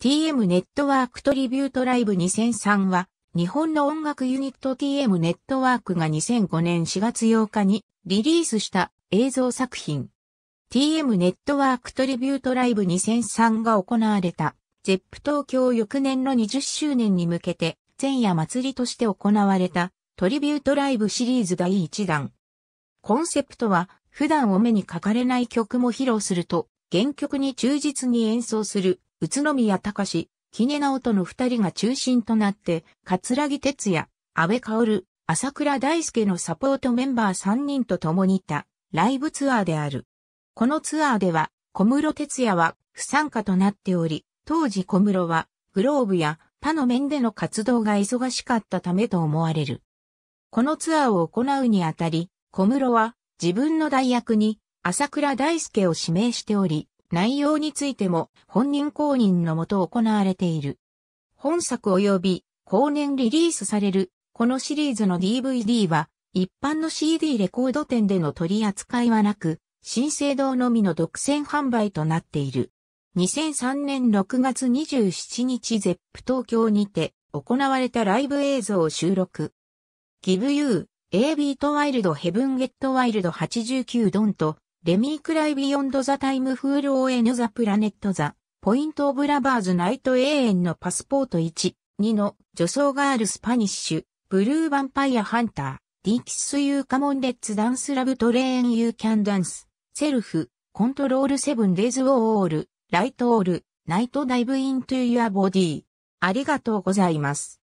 TM ネットワークトリビュートライブ2003は、日本の音楽ユニット TM ネットワークが2005年4月8日にリリースした映像作品。TM ネットワークトリビュートライブ2003が行われた、ZEP 東京翌年の20周年に向けて、前夜祭りとして行われた、トリビュートライブシリーズ第1弾。コンセプトは、普段お目にかかれない曲も披露すると、原曲に忠実に演奏する宇都宮隆、木根直人の二人が中心となって、桂木哲也、安倍薫、朝倉大輔のサポートメンバー3人と共にいたライブツアーである。このツアーでは、小室哲也は不参加となっており、当時小室はグローブや他の面での活動が忙しかったためと思われる。このツアーを行うにあたり、小室は自分の代役に朝倉大輔を指名しており、内容についても本人公認のもと行われている。本作及び後年リリースされるこのシリーズの DVD は一般の CD レコード店での取り扱いはなく、新生堂のみの独占販売となっている。2003年6月27日ゼップ東京にて行われたライブ映像を収録。Give You, A Beat Wild Heaven Get Wild 89ドンとレミー・クライ・ビヨンド・ザ・タイム・フール・オー・エヌ・ザ・プラネット・ザ・ポイント・オブ・ラバーズ・ナイト・永遠のパスポート1、2の、女装ガール・スパニッシュ、ブルー・ヴァンパイア・ハンター、ディキス・ユー・カモン・レッツ・ダンス・ラブ・トレーン・ユー・キャン・ダンス、セルフ、コントロール・セブン・デイズ・オール、ライト・オール、ナイト・ダイブ・イントゥ・ユア・ボディ。ありがとうございます。